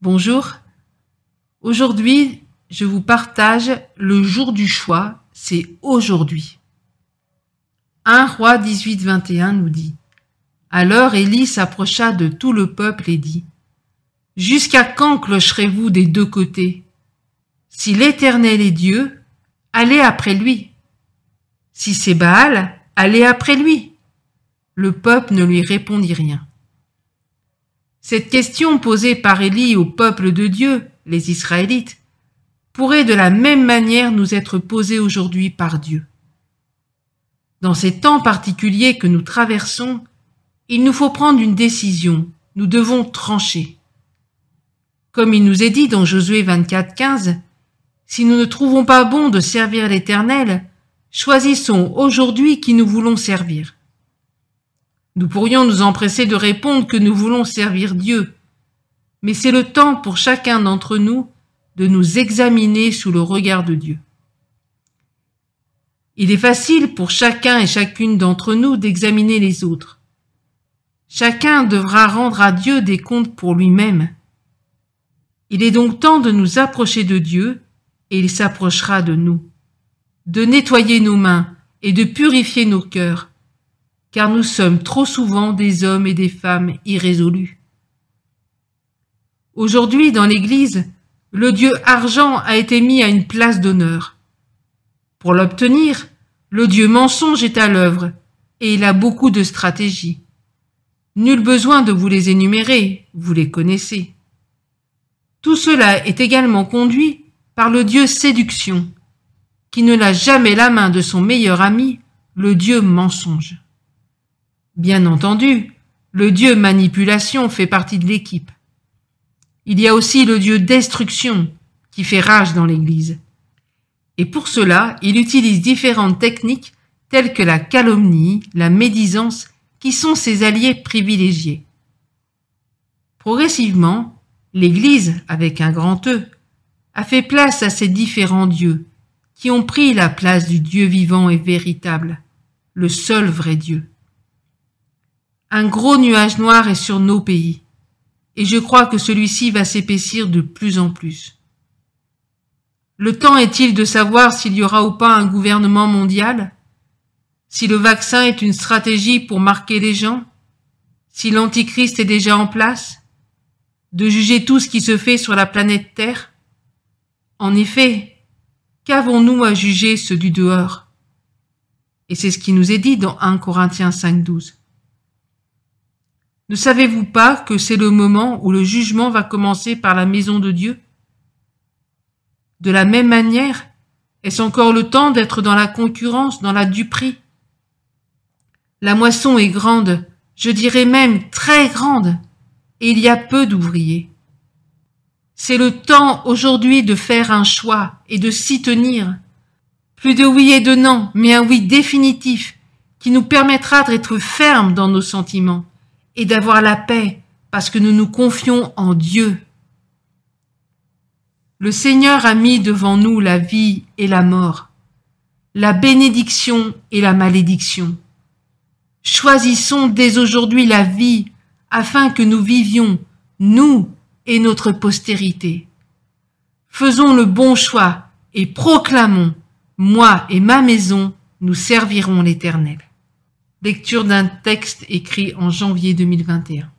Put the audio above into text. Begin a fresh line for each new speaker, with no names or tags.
Bonjour. Aujourd'hui, je vous partage le jour du choix, c'est aujourd'hui. 1 roi 18-21 nous dit Alors Élie s'approcha de tout le peuple et dit Jusqu'à quand clocherez-vous des deux côtés Si l'Éternel est Dieu, allez après lui. Si c'est Baal, allez après lui. Le peuple ne lui répondit rien. Cette question posée par Élie au peuple de Dieu, les Israélites, pourrait de la même manière nous être posée aujourd'hui par Dieu. Dans ces temps particuliers que nous traversons, il nous faut prendre une décision, nous devons trancher. Comme il nous est dit dans Josué 24, 15, si nous ne trouvons pas bon de servir l'Éternel, choisissons aujourd'hui qui nous voulons servir. Nous pourrions nous empresser de répondre que nous voulons servir Dieu, mais c'est le temps pour chacun d'entre nous de nous examiner sous le regard de Dieu. Il est facile pour chacun et chacune d'entre nous d'examiner les autres. Chacun devra rendre à Dieu des comptes pour lui-même. Il est donc temps de nous approcher de Dieu et il s'approchera de nous, de nettoyer nos mains et de purifier nos cœurs car nous sommes trop souvent des hommes et des femmes irrésolus. Aujourd'hui, dans l'Église, le Dieu argent a été mis à une place d'honneur. Pour l'obtenir, le Dieu mensonge est à l'œuvre, et il a beaucoup de stratégies. Nul besoin de vous les énumérer, vous les connaissez. Tout cela est également conduit par le Dieu séduction, qui ne l'a jamais la main de son meilleur ami, le Dieu mensonge. Bien entendu, le dieu manipulation fait partie de l'équipe. Il y a aussi le dieu destruction qui fait rage dans l'Église. Et pour cela, il utilise différentes techniques telles que la calomnie, la médisance, qui sont ses alliés privilégiés. Progressivement, l'Église, avec un grand E, a fait place à ces différents dieux, qui ont pris la place du Dieu vivant et véritable, le seul vrai Dieu. Un gros nuage noir est sur nos pays, et je crois que celui-ci va s'épaissir de plus en plus. Le temps est-il de savoir s'il y aura ou pas un gouvernement mondial Si le vaccin est une stratégie pour marquer les gens Si l'Antichrist est déjà en place De juger tout ce qui se fait sur la planète Terre En effet, qu'avons-nous à juger ceux du dehors Et c'est ce qui nous est dit dans 1 Corinthiens 5.12. Ne savez-vous pas que c'est le moment où le jugement va commencer par la maison de Dieu De la même manière, est-ce encore le temps d'être dans la concurrence, dans la duperie La moisson est grande, je dirais même très grande, et il y a peu d'ouvriers. C'est le temps aujourd'hui de faire un choix et de s'y tenir. Plus de oui et de non, mais un oui définitif qui nous permettra d'être fermes dans nos sentiments et d'avoir la paix parce que nous nous confions en Dieu. Le Seigneur a mis devant nous la vie et la mort, la bénédiction et la malédiction. Choisissons dès aujourd'hui la vie afin que nous vivions, nous et notre postérité. Faisons le bon choix et proclamons, moi et ma maison, nous servirons l'Éternel. Lecture d'un texte écrit en janvier 2021.